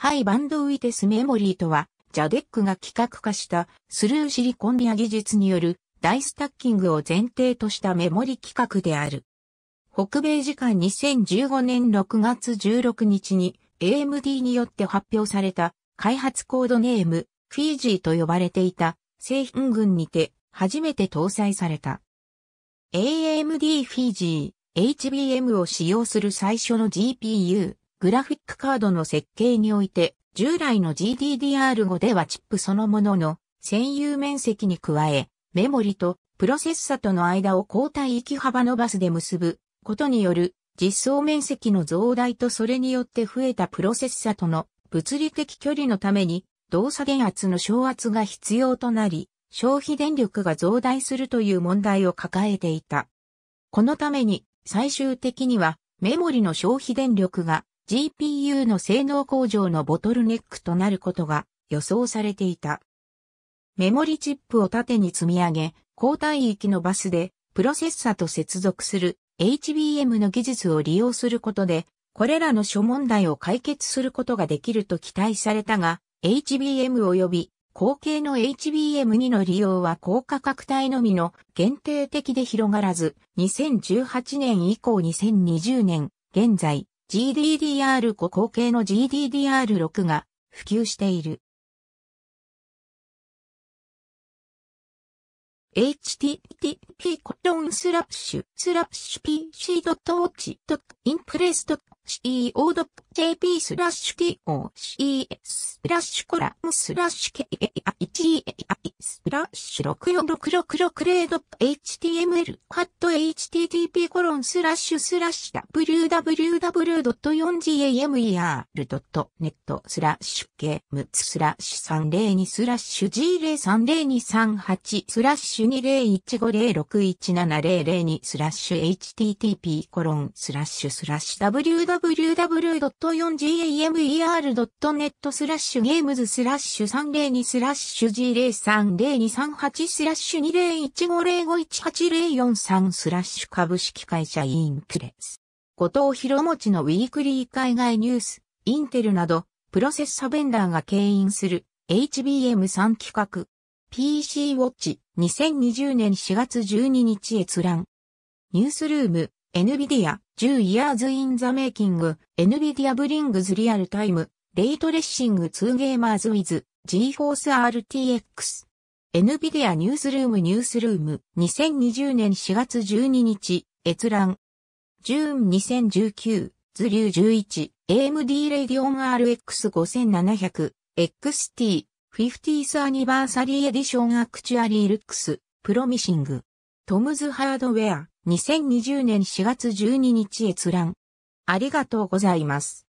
ハイバンドウィテスメモリーとは、ジャデックが企画化したスルーシリコンビア技術によるダイスタッキングを前提としたメモリ企画である。北米時間2015年6月16日に AMD によって発表された開発コードネームフィージーと呼ばれていた製品群にて初めて搭載された。AMD フィージー HBM を使用する最初の GPU グラフィックカードの設計において、従来の GDDR5 ではチップそのものの占有面積に加え、メモリとプロセッサとの間を交代域幅のバスで結ぶことによる実装面積の増大とそれによって増えたプロセッサとの物理的距離のために動作電圧の昇圧が必要となり、消費電力が増大するという問題を抱えていた。このために最終的にはメモリの消費電力が GPU の性能向上のボトルネックとなることが予想されていた。メモリチップを縦に積み上げ、高帯域のバスでプロセッサと接続する HBM の技術を利用することで、これらの諸問題を解決することができると期待されたが、HBM 及び後継の HBM2 の利用は高価格帯のみの限定的で広がらず、2018年以降2020年、現在、GDDR5 後継の GDDR6 が普及している。http コロンスラ pc.och.impress.co.jp ス tocs c o l u m n ラムス k1 スラッシュ646660ドット html ハット http コロンスラッシュスラッシュ www.4gamer.net スラッシュゲームスラッシュ302スラッシュ G030238 スラッシュ2 0 1 5 0 6 1 7 0 0 2スラッシュ http コロンスラッシュスラッシュ www.4gamer.net スラッシュゲームズスラッシュ302スラッシュ G0302 0238スラッシュ2015051804スラッシュ株式会社インクレス。後藤博持のウィークリー海外ニュース、インテルなど、プロセッサベンダーが牽引する HBM3 企画。PC ウォッチ2020年4月12日閲覧。ニュースルーム、NVIDIA 10 years in the making, NVIDIA brings real time, レイトレッシング2 gamers with GeForce RTX NVIDIA ニュースルームニュースルーム2020年4月12日閲覧ジューン2019ズリュー 11AMD r a d ィ o n RX5700 XT 50th a n n i v e r アニバーサリーエディシ a ンアクチュアリールックスプロミシングトムズハードウェア2020年4月12日閲覧ありがとうございます。